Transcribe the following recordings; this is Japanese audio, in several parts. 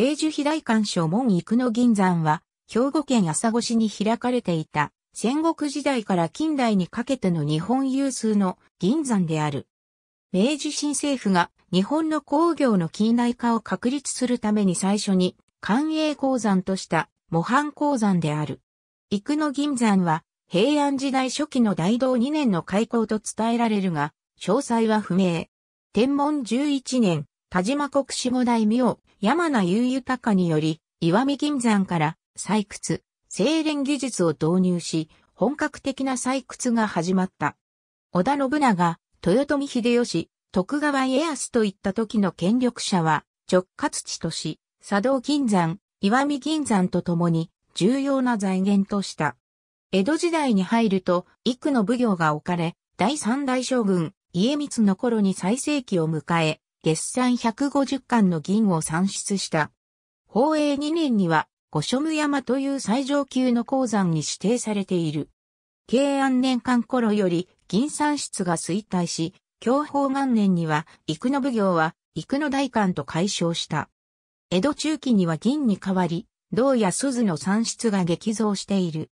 慶樹肥大館所門幾の銀山は、兵庫県朝来市に開かれていた、戦国時代から近代にかけての日本有数の銀山である。明治新政府が日本の工業の近代化を確立するために最初に官営鉱山とした模範鉱山である。幾の銀山は平安時代初期の大道2年の開港と伝えられるが、詳細は不明。天文11年、田島国志護大名、山名雄豊により、岩見銀山から採掘、精錬技術を導入し、本格的な採掘が始まった。織田信長、豊臣秀吉、徳川家康といった時の権力者は、直轄地とし、佐道金山、岩見銀山とともに、重要な財源とした。江戸時代に入ると、幾の奉行が置かれ、第三代将軍、家光の頃に最盛期を迎え、月産150巻の銀を産出した。宝永2年には、五所無山という最上級の鉱山に指定されている。慶安年間頃より銀産出が衰退し、享保元年には、幾の奉行は、幾の大官と解消した。江戸中期には銀に代わり、銅や鈴の産出が激増している。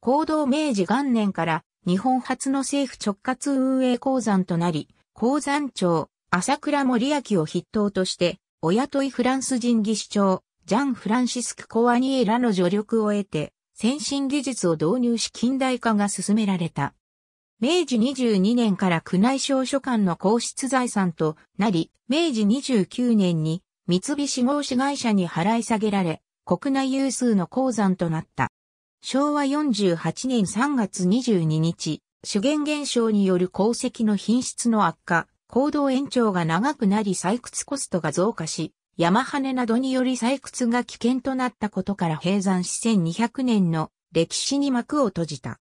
行動明治元年から、日本初の政府直轄運営鉱山となり、鉱山庁、朝倉森明を筆頭として、お雇いフランス人技師長、ジャン・フランシスク・コアニエらの助力を得て、先進技術を導入し近代化が進められた。明治22年から宮内省書館の皇室財産となり、明治29年に三菱合資会社に払い下げられ、国内有数の鉱山となった。昭和48年3月22日、主源現象による鉱石の品質の悪化、行動延長が長くなり採掘コストが増加し、山羽などにより採掘が危険となったことから閉山し1200年の歴史に幕を閉じた。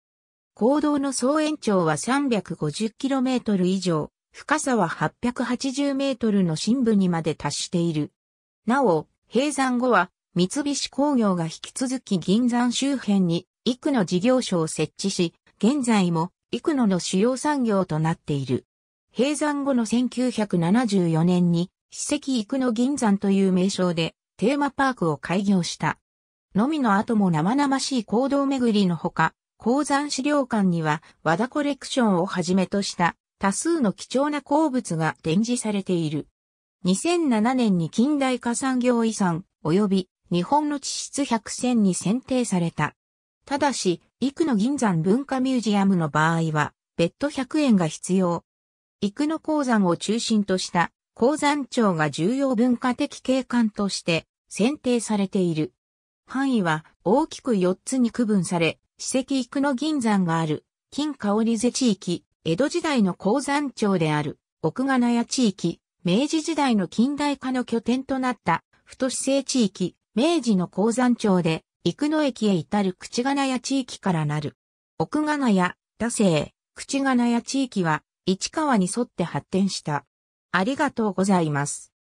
坑道の総延長は 350km 以上、深さは 880m の深部にまで達している。なお、閉山後は三菱工業が引き続き銀山周辺に幾野事業所を設置し、現在も幾野の主要産業となっている。閉山後の1974年に、史跡幾の銀山という名称で、テーマパークを開業した。のみの後も生々しい行動巡りのほか、鉱山資料館には和田コレクションをはじめとした多数の貴重な鉱物が展示されている。2007年に近代化産業遺産及び日本の地質百選に選定された。ただし、幾野銀山文化ミュージアムの場合は別途100円が必要。生野鉱山を中心とした鉱山町が重要文化的景観として選定されている。範囲は大きく4つに区分され、史跡生野銀山がある、金香里瀬地域、江戸時代の鉱山町である、奥金谷地域、明治時代の近代化の拠点となった、太市政地域、明治の鉱山町で、生野駅へ至る口金谷地域からなる。奥金谷、田生、口金谷地域は、市川に沿って発展した。ありがとうございます。